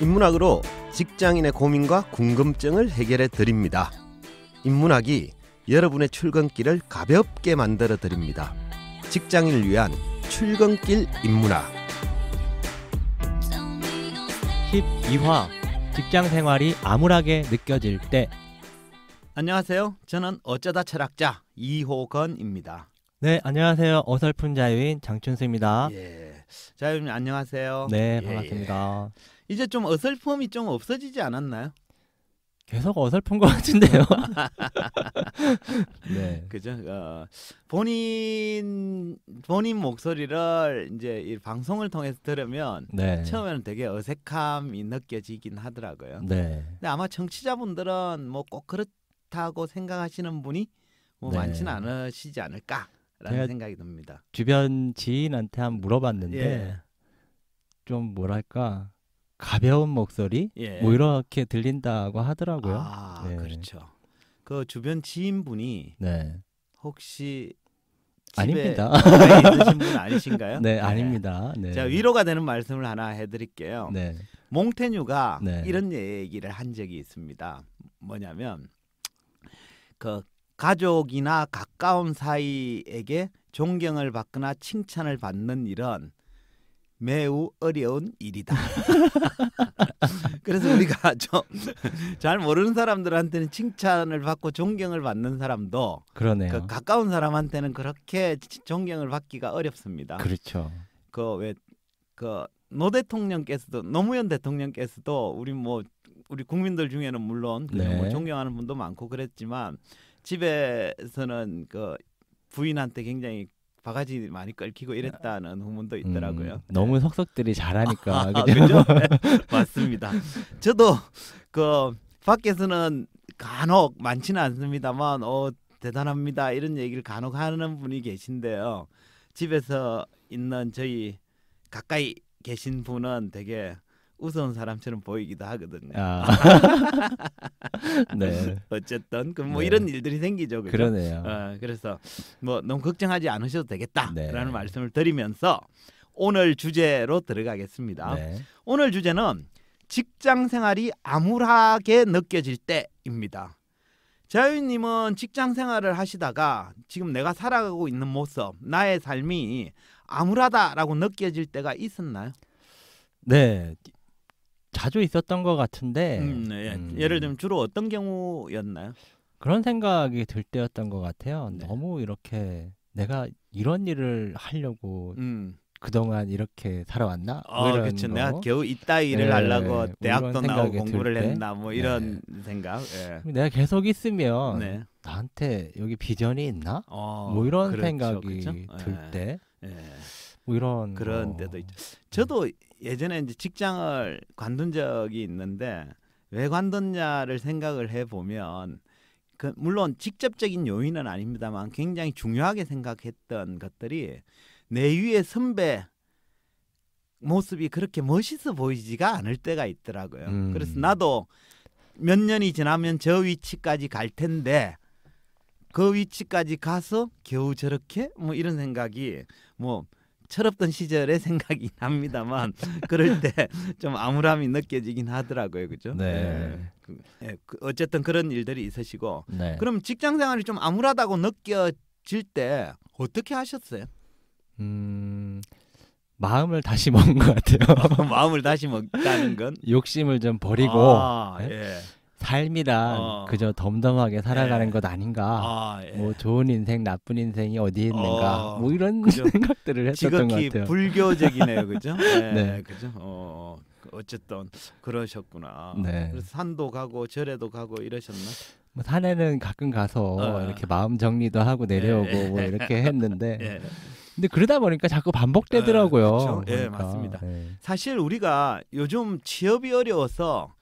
인문학으로 직장인의 고민과 궁금증을 해결해 드립니다. 인문학이 여러분의 출근길을 가볍게 만들어 드립니다. 직장인을 위한 출근길 인문학. 힙2화 직장 생활이 암울하게 느껴질 때 안녕하세요. 저는 어쩌다 철학자 이호건입니다. 네, 안녕하세요. 어설픈 자유인 장춘수입니다. 예. 자유님 안녕하세요. 네, 예, 예. 반갑습니다. 예. 이제 좀 어설픔이 좀 없어지지 않았나요? 계속 어설픈 것 같은데요. 네. 그죠. 어, 본인 본인 목소리를 이제 이 방송을 통해서 들으면 네. 처음에는 되게 어색함이 느껴지긴 하더라고요. 네. 근데 아마 청취자분들은 뭐 꼭 그렇다고 생각하시는 분이 뭐 네. 많지는 않으시지 않을까라는 생각이 듭니다. 주변 지인한테 한 물어봤는데 예. 좀 뭐랄까 가벼운 목소리 예. 뭐 이렇게 들린다고 하더라고요. 아 네. 그렇죠. 그 주변 지인분이 네. 혹시 아닙니다. 있으신 분 아니신가요? 네, 네. 아닙니다. 네. 자 위로가 되는 말씀을 하나 해드릴게요. 네. 몽테뉴가 네. 이런 예, 얘기를 한 적이 있습니다. 뭐냐면 그 가족이나 가까운 사이에게 존경을 받거나 칭찬을 받는 일은 매우 어려운 일이다. 그래서 우리가 좀잘 모르는 사람들한테는 칭찬을 받고 존경을 받는 사람도 그러네요. 그 가까운 사람한테는 그렇게 존경을 받기가 어렵습니다. 그렇죠. 그 왜 그노 대통령께서도 노무현 대통령께서도 우리 뭐 우리 국민들 중에는 물론 뭐 네. 뭐 존경하는 분도 많고 그랬지만 집에서는 그 부인한테 굉장히 바가지 많이 끓기고 이랬다는 후문도 음, 있더라고요. 음, 너무 네. 석석들이 잘하니까 아, 그죠? 네, 맞습니다. 저도 그 밖에서는 간혹 많지는 않습니다만 어 대단합니다 이런 얘기를 간혹 하는 분이 계신데요. 집에서 있는 저희 가까이 계신 분은 되게 웃은 사람처럼 보이기도 하거든요. 아. 네. 어쨌든 그뭐 네. 이런 일들이 생기죠. 그죠? 그러네요. 어, 그래서 뭐 너무 걱정하지 않으셔도 되겠다라는 네. 말씀을 드리면서 오늘 주제로 들어가겠습니다. 네. 오늘 주제는 직장 생활이 암울하게 느껴질 때입니다. 자유님은 직장 생활을 하시다가 지금 내가 살아가고 있는 모습, 나의 삶이 암울하다라고 느껴질 때가 있었나요? 네, 자주 있었던 것 같은데 음, 네. 예. 음. 예를 들면 주로 어떤 경우였나요? 그런 생각이 들 때였던 것 같아요. 네. 너무 이렇게 내가 이런 일을 하려고 음. 그동안 이렇게 살아왔나? 뭐 어, 그렇죠. 내가 겨우 이따 일을 네, 하려고 뭐 대학도 나오고 공부를 했나 뭐 네. 이런 네. 생각. 네. 내가 계속 있으면 네. 나한테 여기 비전이 있나? 어, 뭐 이런 그렇죠, 생각이 그렇죠? 들 예. 때. 예. 뭐 이런 그런 어. 때도 있죠. 음. 저도 예전에 이제 직장을 관둔 적이 있는데 왜 관뒀냐를 생각을 해 보면 그 물론 직접적인 요인은 아닙니다만 굉장히 중요하게 생각했던 것들이 내 위에 선배 모습이 그렇게 멋있어 보이지가 않을 때가 있더라고요. 음. 그래서 나도 몇 년이 지나면 저 위치까지 갈 텐데 그 위치까지 가서 겨우 저렇게 뭐 이런 생각이 뭐 철없던 시절의 생각이 납니다만 그럴 때 좀 암울함이 느껴지긴 하더라고요, 그죠? 네. 네. 어쨌든 그런 일들이 있으시고 네. 그럼 직장 생활이 좀 암울하다고 느껴질 때 어떻게 하셨어요? 음. 마음을 다시 먹은 것 같아요. 마음을 다시 먹다는 건 욕심을 좀 버리고 아, 예. 예. 삶이란 어. 그저 덤덤하게 살아가는 예. 것 아닌가. 아, 예. 뭐 좋은 인생, 나쁜 인생이 어디에 있는가. 어. 뭐 이런 그죠. 생각들을 했었던 것 같아요. 불교적이네요, 그죠? 예, 네, 그죠. 어, 어, 어쨌든 그러셨구나. 네. 그래서 산도 가고 절에도 가고 이러셨나? 뭐 산에는 가끔 가서 어. 이렇게 마음 정리도 하고 예. 내려오고 예. 뭐 이렇게 했는데. 예. 근데 그러다 보니까 자꾸 반복되더라고요. 아, 예, 네, 그렇죠? 그 맞습니다. 사실 우리가 요즘 취업이 어려워서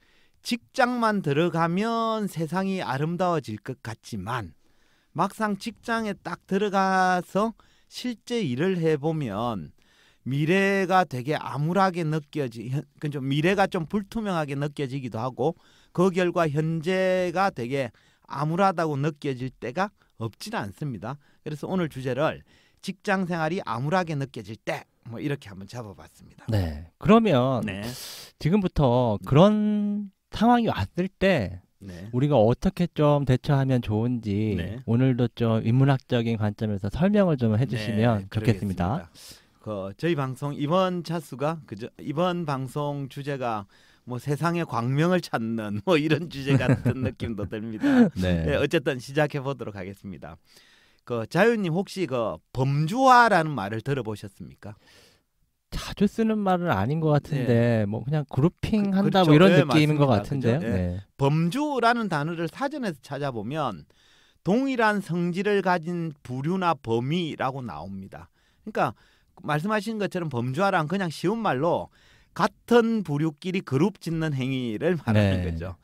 직장만 들어가면 세상이 아름다워질 것 같지만 막상 직장에 딱 들어가서 실제 일을 해보면 미래가 되게 암울하게 느껴지, 그 좀 미래가 좀 불투명하게 느껴지기도 하고 그 결과 현재가 되게 암울하다고 느껴질 때가 없지는 않습니다. 그래서 오늘 주제를 직장 생활이 암울하게 느껴질 때 뭐 이렇게 한번 잡아봤습니다. 네. 그러면 네. 지금부터 그런 상황이 왔을 때 네. 우리가 어떻게 좀 대처하면 좋은지 네. 오늘도 좀 인문학적인 관점에서 설명을 좀 해주시면 네, 좋겠습니다. 그 저희 방송 이번 차수가 그저 이번 방송 주제가 뭐 세상의 광명을 찾는 뭐 이런 주제 같은 느낌도 듭니다. 네. 네. 어쨌든 시작해 보도록 하겠습니다. 그 자유님 혹시 그 범주화라는 말을 들어보셨습니까? 자주 쓰는 말은 아닌 것 같은데 네. 뭐 그냥 그룹핑 그, 한다 그렇죠. 뭐 이런 네, 느낌인 맞습니다. 것 같은데요. 그렇죠. 네. 범주라는 단어를 사전에서 찾아보면 동일한 성질을 가진 부류나 범위라고 나옵니다. 그러니까 말씀하신 것처럼 범주화란 그냥 쉬운 말로 같은 부류끼리 그룹 짓는 행위를 말하는 네. 거죠.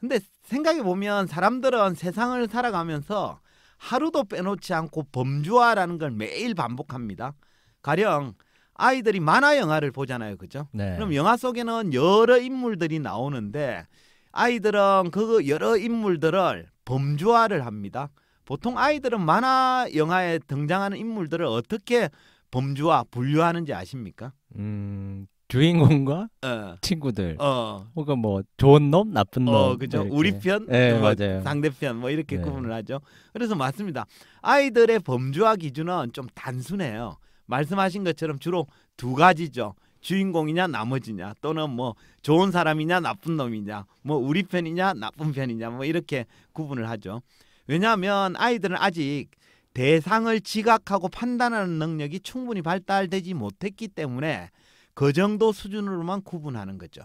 근데 생각해 보면 사람들은 세상을 살아가면서 하루도 빼놓지 않고 범주화라는 걸 매일 반복합니다. 가령 아이들이 만화 영화를 보잖아요. 그죠? 네. 그럼 영화 속에는 여러 인물들이 나오는데 아이들은 그 여러 인물들을 범주화를 합니다. 보통 아이들은 만화 영화에 등장하는 인물들을 어떻게 범주화 분류하는지 아십니까? 음, 주인공과 어. 친구들 어. 혹은 그러니까 뭐 좋은 놈 나쁜 어, 놈 어, 그죠 이 네, 우리 편 네, 그 뭐 맞아요. 상대편 뭐 이렇게 네. 구분을 하죠 그래서 맞습니다 아이들의 범주화 기준은 좀 단순해요 말씀하신 것처럼 주로 두 가지죠. 주인공이냐 나머지냐 또는 뭐 좋은 사람이냐 나쁜 놈이냐 뭐 우리 편이냐 나쁜 편이냐 뭐 이렇게 구분을 하죠. 왜냐하면 아이들은 아직 대상을 지각하고 판단하는 능력이 충분히 발달되지 못했기 때문에 그 정도 수준으로만 구분하는 거죠.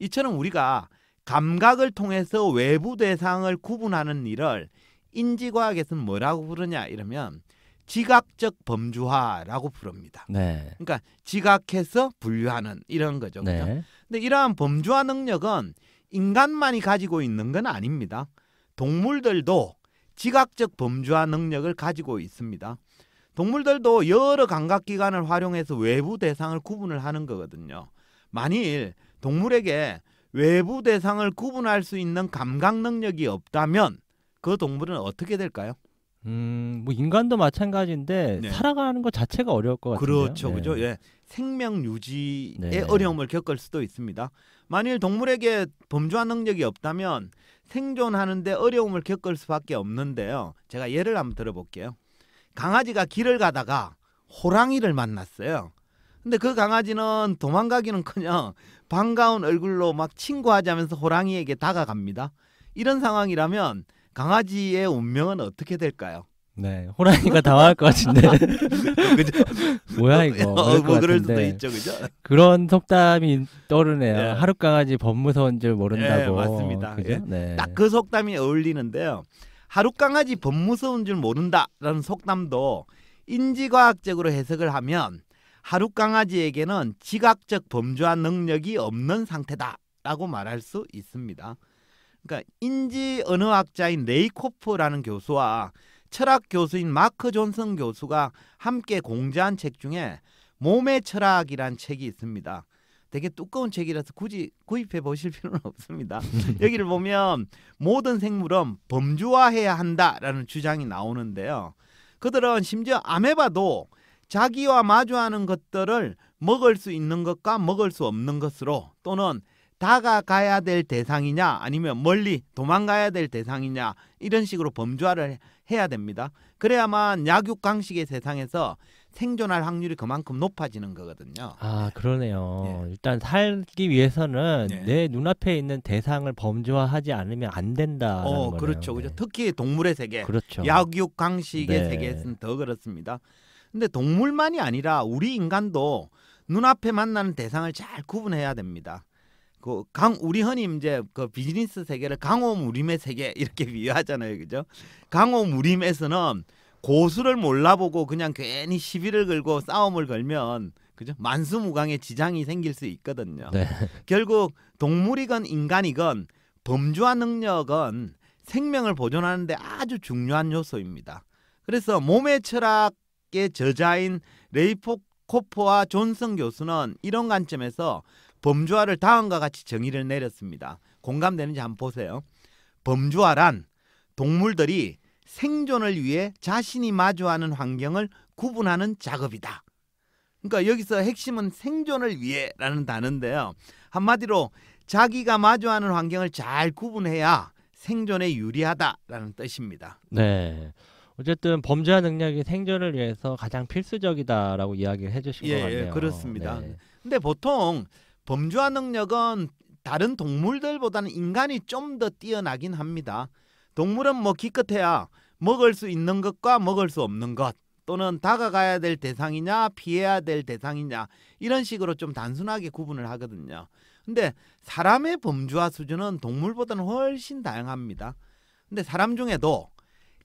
이처럼 우리가 감각을 통해서 외부 대상을 구분하는 일을 인지과학에서는 뭐라고 부르냐 이러면 지각적 범주화라고 부릅니다. 네. 그러니까 지각해서 분류하는 이런 거죠. 네. 근데 이러한 범주화 능력은 인간만이 가지고 있는 건 아닙니다. 동물들도 지각적 범주화 능력을 가지고 있습니다. 동물들도 여러 감각기관을 활용해서 외부 대상을 구분을 하는 거거든요. 만일 동물에게 외부 대상을 구분할 수 있는 감각 능력이 없다면 그 동물은 어떻게 될까요? 음, 뭐 인간도 마찬가지인데 네. 살아가는 것 자체가 어려울 것 같아요. 그렇죠, 네. 그죠? 예, 생명 유지의 네. 어려움을 겪을 수도 있습니다. 만일 동물에게 범주한 능력이 없다면 생존하는데 어려움을 겪을 수밖에 없는데요. 제가 예를 한번 들어볼게요. 강아지가 길을 가다가 호랑이를 만났어요. 근데 그 강아지는 도망가기는커녕 반가운 얼굴로 막 친구하자면서 호랑이에게 다가갑니다. 이런 상황이라면 강아지의 운명은 어떻게 될까요? 네, 호랑이가 당황할 것 같은데. 어, 뭐야 어, 이거? 어, 뭐 그럴 수도 있죠, 그죠? 그런 속담이 떠오르네요. 네. 예. 하루 강아지 법무서인 줄 모른다고. 네, 맞습니다. 예. 네. 딱그 속담이 어울리는데요. 하루 강아지 법무서인 줄 모른다라는 속담도 인지과학적으로 해석을 하면 하루 강아지에게는 지각적 범주화 능력이 없는 상태다라고 말할 수 있습니다. 그러니까 인지 언어학자인 레이코프라는 교수와 철학 교수인 마크 존슨 교수가 함께 공자한 책 중에 몸의 철학이란 책이 있습니다. 되게 두꺼운 책이라서 굳이 구입해 보실 필요는 없습니다. 여기를 보면 모든 생물은 범주화해야 한다라는 주장이 나오는데요. 그들은 심지어 아메바도 자기와 마주하는 것들을 먹을 수 있는 것과 먹을 수 없는 것으로 또는 다가가야 될 대상이냐 아니면 멀리 도망가야 될 대상이냐 이런 식으로 범주화를 해야 됩니다. 그래야만 약육강식의 세상에서 생존할 확률이 그만큼 높아지는 거거든요. 아 그러네요. 예. 일단 살기 위해서는 예. 내 눈앞에 있는 대상을 범주화하지 않으면 안 된다. 어 그렇죠. 그렇죠. 특히 동물의 세계, 그렇죠. 약육강식의 네. 세계에서는 더 그렇습니다. 근데 동물만이 아니라 우리 인간도 눈앞에 만나는 대상을 잘 구분해야 됩니다. 그강 우리 흔히 이제 그 비즈니스 세계를 강호무림의 세계 이렇게 비유하잖아요, 그죠? 강호무림에서는 고수를 몰라보고 그냥 괜히 시비를 걸고 싸움을 걸면 그죠? 만수무강의 지장이 생길 수 있거든요. 네. 결국 동물이건 인간이건 범주화 능력은 생명을 보존하는데 아주 중요한 요소입니다. 그래서 몸의 철학의 저자인 레이포 코퍼와 존슨 교수는 이런 관점에서 범주화를 다음과 같이 정의를 내렸습니다. 공감되는지 한번 보세요. 범주화란 동물들이 생존을 위해 자신이 마주하는 환경을 구분하는 작업이다. 그러니까 여기서 핵심은 생존을 위해라는 단어인데요. 한마디로 자기가 마주하는 환경을 잘 구분해야 생존에 유리하다라는 뜻입니다. 네. 어쨌든 범죄화 능력이 생존을 위해서 가장 필수적이다라고 이야기를 해주신 예, 것 예, 같네요. 예, 그렇습니다. 네. 근데 보통 범주화 능력은 다른 동물들보다는 인간이 좀 더 뛰어나긴 합니다. 동물은 뭐 기껏해야 먹을 수 있는 것과 먹을 수 없는 것 또는 다가가야 될 대상이냐 피해야 될 대상이냐 이런 식으로 좀 단순하게 구분을 하거든요. 근데 사람의 범주화 수준은 동물보다는 훨씬 다양합니다. 근데 사람 중에도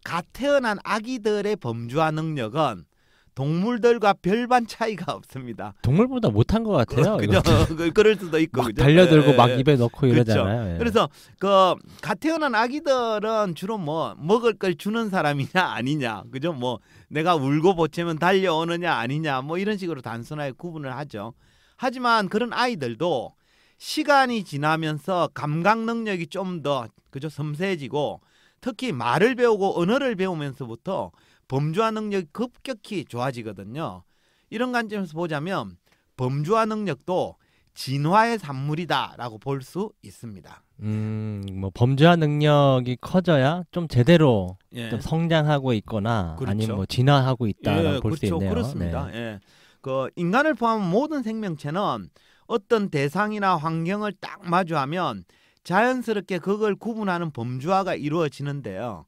갓 태어난 아기들의 범주화 능력은 동물들과 별반 차이가 없습니다. 동물보다 못한 것 같아요. 그죠? 그, 그럴 수도 있고 막 그죠? 달려들고 예, 막 예. 입에 넣고 그렇죠. 이러잖아요. 예. 그래서 그갓 태어난 아기들은 주로 뭐 먹을 걸 주는 사람이냐 아니냐, 그죠? 뭐 내가 울고 보채면 달려오느냐 아니냐, 뭐 이런 식으로 단순하게 구분을 하죠. 하지만 그런 아이들도 시간이 지나면서 감각 능력이 좀 더 그죠 섬세해지고 특히 말을 배우고 언어를 배우면서부터 범주화 능력이 급격히 좋아지거든요. 이런 관점에서 보자면 범주화 능력도 진화의 산물이다라고 볼 수 있습니다. 음, 뭐범주화 능력이 커져야 좀 제대로 예. 좀 성장하고 있거나 그렇죠. 아니면 뭐 진화하고 있다라고 예, 볼수 그렇죠. 있네요. 그렇습니다. 네. 예. 그 인간을 포함한 모든 생명체는 어떤 대상이나 환경을 딱 마주하면 자연스럽게 그걸 구분하는 범주화가 이루어지는데요.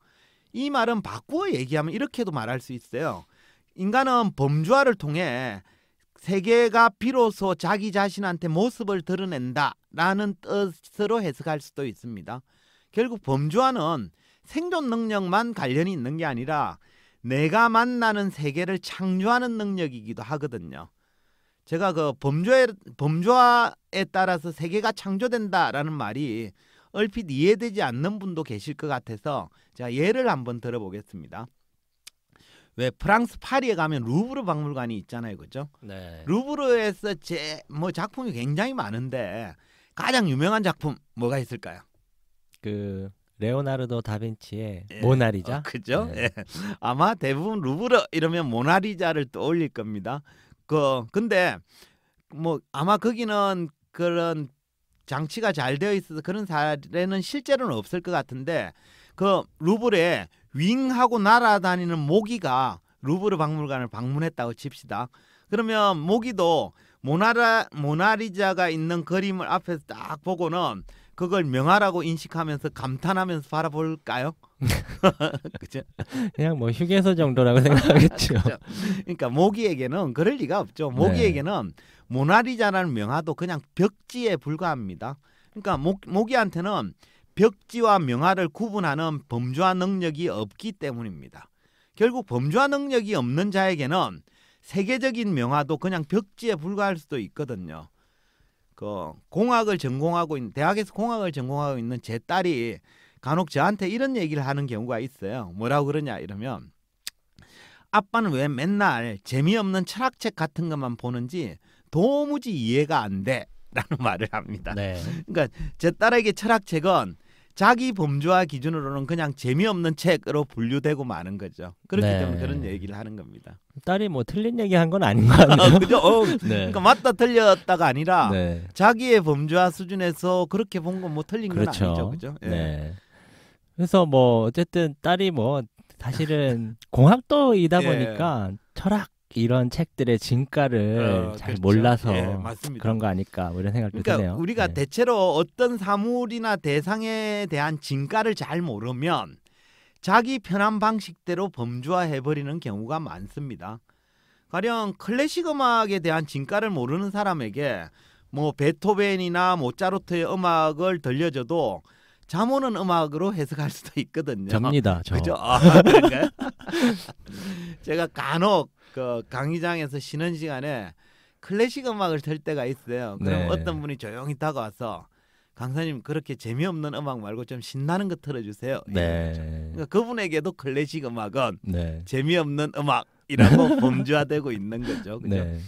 이 말은 바꾸어 얘기하면 이렇게도 말할 수 있어요. 인간은 범주화를 통해 세계가 비로소 자기 자신한테 모습을 드러낸다라는 뜻으로 해석할 수도 있습니다. 결국 범주화는 생존 능력만 관련이 있는 게 아니라 내가 만나는 세계를 창조하는 능력이기도 하거든요. 제가 그 범죄 범죄에 따라서 세계가 창조된다라는 말이 얼핏 이해되지 않는 분도 계실 것 같아서 제가 예를 한번 들어보겠습니다. 왜 프랑스 파리에 가면 루브르 박물관이 있잖아요, 그죠? 네. 루브르에서 제 뭐 작품이 굉장히 많은데 가장 유명한 작품 뭐가 있을까요? 그 레오나르도 다빈치의 예. 모나리자. 어, 그죠? 네. 예. 아마 대부분 루브르 이러면 모나리자를 떠올릴 겁니다. 그 근데 뭐 아마 거기는 그런 장치가 잘 되어 있어서 그런 사례는 실제로는 없을 것 같은데 그 루브르에 윙하고 날아다니는 모기가 루브르 박물관을 방문했다고 칩시다. 그러면 모기도 모나라 모나리자가 있는 그림을 앞에서 딱 보고는 그걸 명화라고 인식하면서 감탄하면서 바라볼까요? 그죠? 그냥 뭐 휴게소 정도라고 생각하겠죠. 그러니까 모기에게는 그럴 리가 없죠. 모기에게는 네. 모나리자라는 명화도 그냥 벽지에 불과합니다. 그러니까 모, 기한테는 벽지와 명화를 구분하는 범주화 능력이 없기 때문입니다. 결국 범주화 능력이 없는 자에게는 세계적인 명화도 그냥 벽지에 불과할 수도 있거든요. 그 공학을 전공하고 있는 대학에서 공학을 전공하고 있는 제 딸이 간혹 저한테 이런 얘기를 하는 경우가 있어요. 뭐라고 그러냐 이러면 아빠는 왜 맨날 재미없는 철학책 같은 것만 보는지 도무지 이해가 안 돼. 라는 말을 합니다. 네. 그러니까 제 딸에게 철학책은 자기 범주화 기준으로는 그냥 재미없는 책으로 분류되고 마는 거죠. 그렇기 네. 때문에 그런 얘기를 하는 겁니다. 딸이 뭐 틀린 얘기 한 건 아닌 것 같네요. 아, 그죠? 어, 네. 그러니까 맞다 틀렸다가 아니라 네. 자기의 범주화 수준에서 그렇게 본 건 뭐 틀린 그렇죠. 건 아니죠. 그죠? 예. 네. 그래서 뭐 어쨌든 딸이 뭐 사실은 공학도이다 예. 보니까 철학 이런 책들의 진가를 어, 잘 그렇죠. 몰라서 예, 그런 거 아닐까 뭐 이런 생각도 그러니까 우리가 네. 대체로 어떤 사물이나 대상에 대한 진가를 잘 모르면 자기 편한 방식대로 범주화해 버리는 경우가 많습니다. 가령 클래식 음악에 대한 진가를 모르는 사람에게 뭐 베토벤이나 모차르트의 음악을 들려줘도 잠오는 음악으로 해석할 수도 있거든요. 접니다. 그죠? 아, 제가 간혹 그 강의장에서 쉬는 시간에 클래식 음악을 틀 때가 있어요. 그럼 네. 어떤 분이 조용히 다가와서 강사님 그렇게 재미없는 음악 말고 좀 신나는 거 틀어주세요. 네. 그러니까 그분에게도 클래식 음악은 네. 재미없는 음악이라고 범주화되고 있는 거죠. 그죠? 네.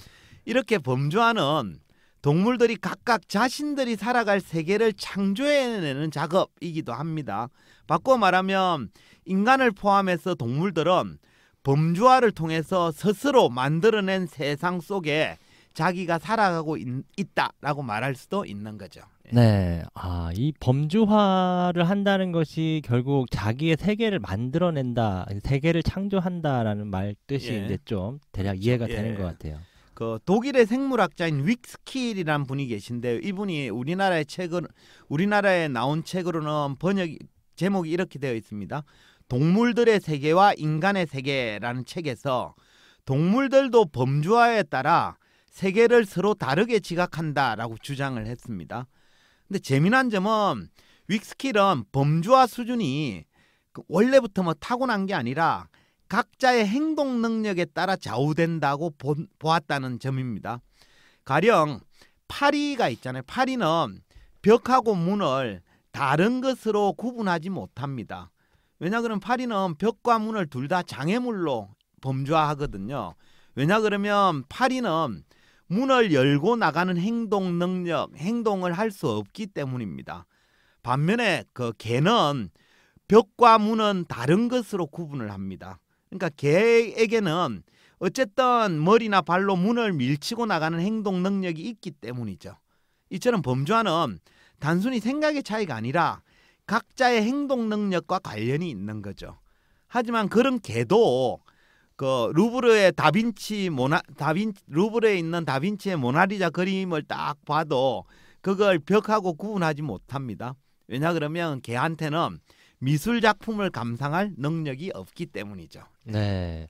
이렇게 범주화는 동물들이 각각 자신들이 살아갈 세계를 창조해내는 작업이기도 합니다. 바꿔 말하면 인간을 포함해서 동물들은 범주화를 통해서 스스로 만들어낸 세상 속에 자기가 살아가고 있, 다라고 말할 수도 있는 거죠. 예. 네, 아, 이 범주화를 한다는 것이 결국 자기의 세계를 만들어낸다, 세계를 창조한다라는 말 뜻이 예. 이제 좀 대략 이해가 예. 되는 것 같아요. 그 독일의 생물학자인 윅스킬이란 분이 계신데 요 이분이 우리나라의 책은 우리나라에 나온 책으로는 번역 제목이 이렇게 되어 있습니다. 동물들의 세계와 인간의 세계라는 책에서 동물들도 범주화에 따라 세계를 서로 다르게 지각한다라고 주장을 했습니다. 근데 재미난 점은 윅스킬은 범주화 수준이 그 원래부터 뭐 타고난 게 아니라 각자의 행동 능력에 따라 좌우된다고 보, 보았다는 점입니다. 가령 파리가 있잖아요. 파리는 벽하고 문을 다른 것으로 구분하지 못합니다. 왜냐 그러면 파리는 벽과 문을 둘 다 장애물로 범주화하거든요. 왜냐 그러면 파리는 문을 열고 나가는 행동 능력, 행동을 할 수 없기 때문입니다. 반면에 그 개는 벽과 문은 다른 것으로 구분을 합니다. 그러니까 개에게는 어쨌든 머리나 발로 문을 밀치고 나가는 행동 능력이 있기 때문이죠. 이처럼 범주화는 단순히 생각의 차이가 아니라 각자의 행동 능력과 관련이 있는 거죠. 하지만 그런 개도 그 루브르의 다빈치 모나 다빈 루브르에 있는 다빈치의 모나리자 그림을 딱 봐도 그걸 벽하고 구분하지 못합니다. 왜냐 그러면 개한테는 미술 작품을 감상할 능력이 없기 때문이죠. 예. 네.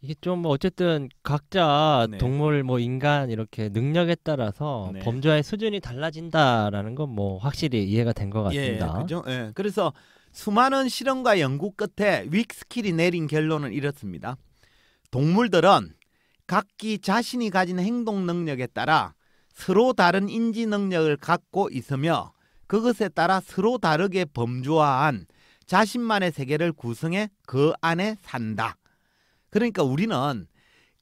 이게 좀 뭐 어쨌든 각자 네. 동물 뭐 인간 이렇게 능력에 따라서 네. 범죄의 수준이 달라진다라는 건 뭐 확실히 이해가 된것 예, 같습니다. 예, 그죠? 예. 그래서 수많은 실험과 연구 끝에 윅스킬이 내린 결론은 이렇습니다. 동물들은 각기 자신이 가진 행동 능력에 따라 서로 다른 인지 능력을 갖고 있으며 그것에 따라 서로 다르게 범주화한 자신만의 세계를 구성해 그 안에 산다. 그러니까 우리는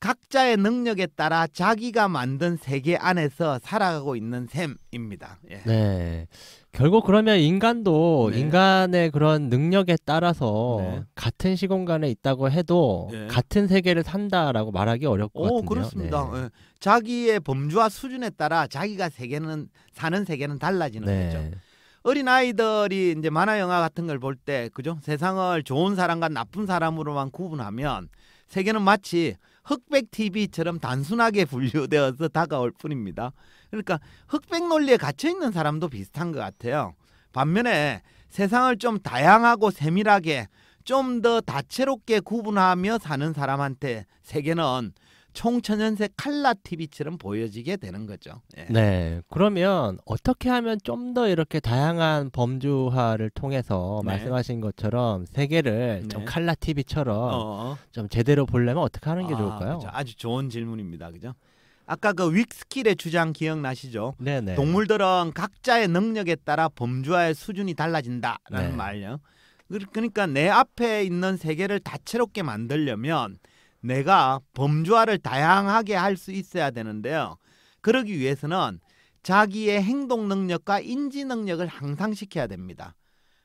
각자의 능력에 따라 자기가 만든 세계 안에서 살아가고 있는 셈입니다. 예. 네. 결국 그러면 인간도 네. 인간의 그런 능력에 따라서 네. 같은 시공간에 있다고 해도 네. 같은 세계를 산다라고 말하기 어렵고 같은데요. 그렇습니다. 네. 예. 자기의 범주와 수준에 따라 자기가 세계는 사는 세계는 달라지는 네. 거죠. 어린 아이들이 이제 만화 영화 같은 걸 볼때 그죠? 세상을 좋은 사람과 나쁜 사람으로만 구분하면 세계는 마치 흑백 TV처럼 단순하게 분류되어서 다가올 뿐입니다. 그러니까 흑백 논리에 갇혀 있는 사람도 비슷한 것 같아요. 반면에 세상을 좀 다양하고 세밀하게 좀 더 다채롭게 구분하며 사는 사람한테 세계는 청천연색 칼라 TV처럼 보여지게 되는 거죠. 예. 네. 그러면 어떻게 하면 좀 더 이렇게 다양한 범주화를 통해서 네. 말씀하신 것처럼 세계를 네. 좀 칼라 TV처럼 어어. 좀 제대로 보려면 어떻게 하는 게 아, 좋을까요? 그렇 아주 좋은 질문입니다. 그죠? 아까 그 윅스킬의 주장 기억나시죠? 네네. 네. 동물들은 각자의 능력에 따라 범주화의 수준이 달라진다라는 네. 말요. 그러니까 내 앞에 있는 세계를 다채롭게 만들려면 내가 범주화를 다양하게 할 수 있어야 되는데요. 그러기 위해서는 자기의 행동 능력과 인지 능력을 향상 시켜야 됩니다.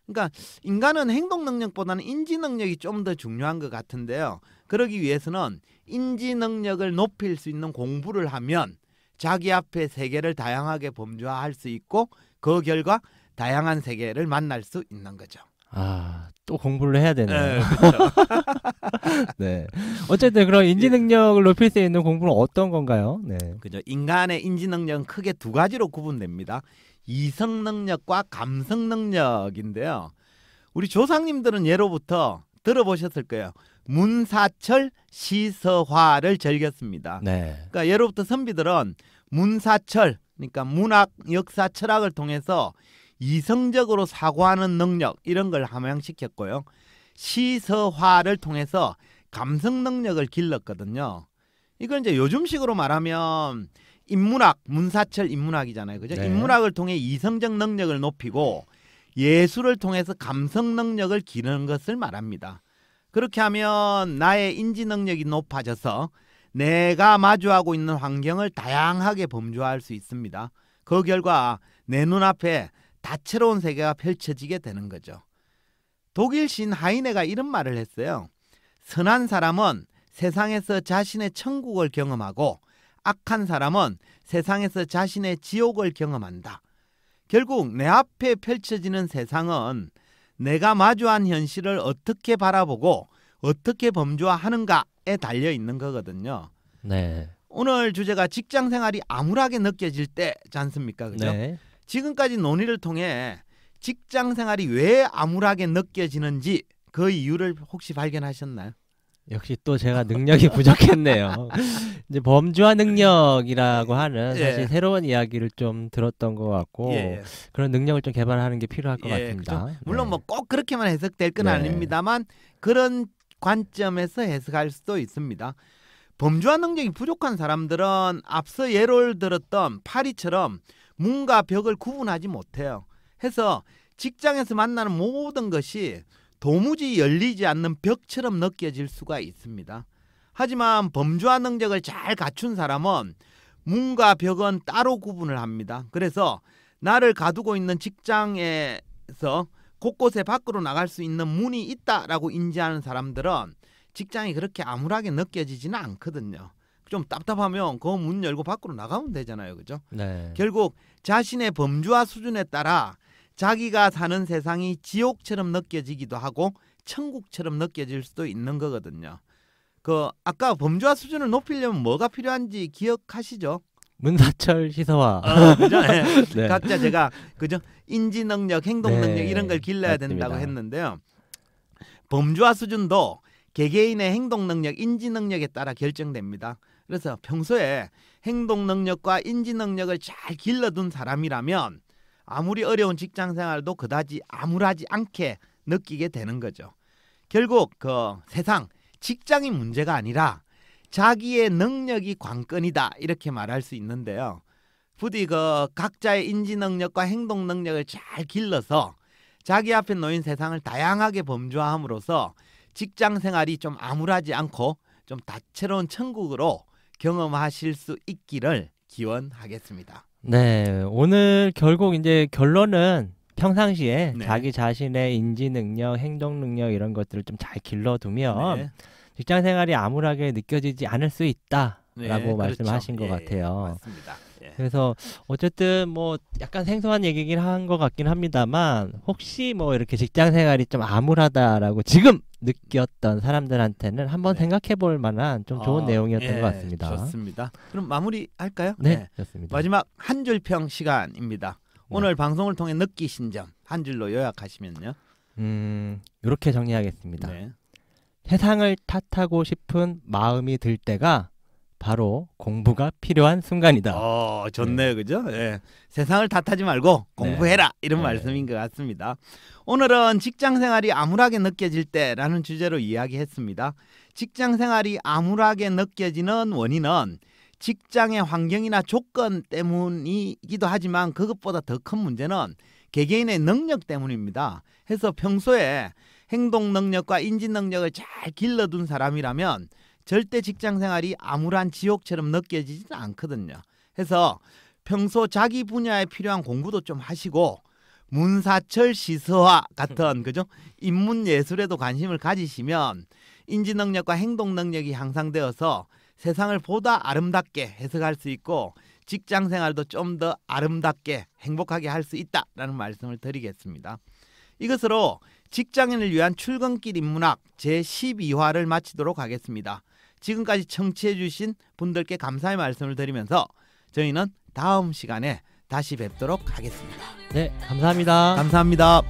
그러니까 인간은 행동 능력보다는 인지 능력이 좀 더 중요한 것 같은데요. 그러기 위해서는 인지 능력을 높일 수 있는 공부를 하면 자기 앞에 세계를 다양하게 범주화할 수 있고 그 결과 다양한 세계를 만날 수 있는 거죠. 아, 또 공부를 해야 되네요. 네, 그렇죠. 네. 어쨌든 그런 인지 예. 능력을 높일 수 있는 공부는 어떤 건가요? 네. 그죠. 인간의 인지 능력은 크게 두 가지로 구분됩니다. 이성 능력과 감성 능력인데요. 우리 조상님들은 예로부터 들어보셨을 거예요. 문사철 시서화를 즐겼습니다. 네. 그러니까 예로부터 선비들은 문사철 그러니까 문학, 역사, 철학을 통해서 이성적으로 사고하는 능력 이런 걸 함양시켰고요. 시서화를 통해서 감성 능력을 길렀거든요. 이걸 이제 요즘식으로 말하면 인문학, 문사철 인문학이잖아요. 그죠? 네. 인문학을 통해 이성적 능력을 높이고 예술을 통해서 감성 능력을 기르는 것을 말합니다. 그렇게 하면 나의 인지 능력이 높아져서 내가 마주하고 있는 환경을 다양하게 범주화할 수 있습니다. 그 결과 내 눈앞에 다채로운 세계가 펼쳐지게 되는 거죠. 독일 신 하이네가 이런 말을 했어요. 선한 사람은 세상에서 자신의 천국을 경험하고 악한 사람은 세상에서 자신의 지옥을 경험한다. 결국 내 앞에 펼쳐지는 세상은 내가 마주한 현실을 어떻게 바라보고 어떻게 범주화하는가에 달려 있는 거거든요. 네. 오늘 주제가 직장 생활이 암울하게 느껴질 때지 습니까 그죠? 네. 지금까지 논의를 통해 직장 생활이 왜 암울하게 느껴지는지 그 이유를 혹시 발견하셨나요? 역시 또 제가 능력이 부족했네요. 이제 범주화 능력이라고 하는 예. 사실 예. 새로운 이야기를 좀 들었던 것 같고 예. 그런 능력을 좀 개발하는 게 필요할 것 예. 같습니다. 그렇죠. 물론 네. 뭐꼭 그렇게만 해석될 건 네. 아닙니다만 그런 관점에서 해석할 수도 있습니다. 범주화 능력이 부족한 사람들은 앞서 예를 들었던 파리처럼 문과 벽을 구분하지 못해요. 해서 직장에서 만나는 모든 것이 도무지 열리지 않는 벽처럼 느껴질 수가 있습니다. 하지만 범주화 능력을 잘 갖춘 사람은 문과 벽은 따로 구분을 합니다. 그래서 나를 가두고 있는 직장에서 곳곳에 밖으로 나갈 수 있는 문이 있다라고 인지하는 사람들은 직장이 그렇게 암울하게 느껴지지는 않거든요. 좀 답답하면 그 문 열고 밖으로 나가면 되잖아요. 그죠? 네. 결국 자신의 범주화 수준에 따라 자기가 사는 세상이 지옥처럼 느껴지기도 하고 천국처럼 느껴질 수도 있는 거거든요. 그 아까 범주화 수준을 높이려면 뭐가 필요한지 기억하시죠? 문사철 시사화. 어, 그 네. 네. 각자 네. 제가 그죠 인지 능력, 행동 네. 능력 네. 이런 걸 길러야 맞습니다. 된다고 했는데요. 범주화 수준도 개개인의 행동 능력, 인지 능력에 따라 결정됩니다. 그래서 평소에 행동 능력과 인지 능력을 잘 길러둔 사람이라면 아무리 어려운 직장 생활도 그다지 암울하지 않게 느끼게 되는 거죠. 결국 그 세상 직장이 문제가 아니라 자기의 능력이 관건이다 이렇게 말할 수 있는데요. 부디 그 각자의 인지 능력과 행동 능력을 잘 길러서 자기 앞에 놓인 세상을 다양하게 범주화함으로써 직장 생활이 좀 암울하지 않고 좀 다채로운 천국으로 경험하실 수 있기를 기원하겠습니다. 네, 오늘 결국 이제 결론은 평상시에 네. 자기 자신의 인지 능력, 행동 능력 이런 것들을 좀 잘 길러두면 네. 직장 생활이 암울하게 느껴지지 않을 수 있다라고 네, 그렇죠. 말씀하신 그렇죠. 것 예, 같아요. 맞습니다. 예. 그래서 어쨌든 뭐 약간 생소한 얘기긴 한 것 같긴 합니다만 혹시 뭐 이렇게 직장 생활이 좀 암울하다라고 지금 느꼈던 사람들한테는 한번 네. 생각해 볼 만한 좀 좋은 어, 내용이었던 예, 것 같습니다. 좋습니다. 그럼 마무리할까요? 네, 네. 좋습니다. 마지막 한 줄 평 시간입니다. 네. 오늘 방송을 통해 느끼신 점 한 줄로 요약하시면요. 음, 이렇게 정리하겠습니다. 네. 세상을 탓하고 싶은 마음이 들 때가 바로 공부가 필요한 순간이다. 어, 좋네, 네. 그죠? 예. 세상을 탓하지 말고 공부해라 네. 이런 네. 말씀인 것 같습니다. 오늘은 직장 생활이 암울하게 느껴질 때라는 주제로 이야기했습니다. 직장 생활이 암울하게 느껴지는 원인은 직장의 환경이나 조건 때문이기도 하지만 그것보다 더 큰 문제는 개개인의 능력 때문입니다. 해서 평소에 행동 능력과 인지 능력을 잘 길러둔 사람이라면 절대 직장 생활이 암울한 지옥처럼 느껴지지는 않거든요. 해서 평소 자기 분야에 필요한 공부도 좀 하시고 문사철 시서와 같은 그죠 인문 예술에도 관심을 가지시면 인지 능력과 행동 능력이 향상되어서 세상을 보다 아름답게 해석할 수 있고 직장 생활도 좀 더 아름답게 행복하게 할 수 있다라는 말씀을 드리겠습니다. 이것으로 직장인을 위한 출근길 인문학 제12화를 마치도록 하겠습니다. 지금까지 청취해 주신 분들께 감사의 말씀을 드리면서 저희는 다음 시간에 다시 뵙도록 하겠습니다. 네, 감사합니다. 감사합니다.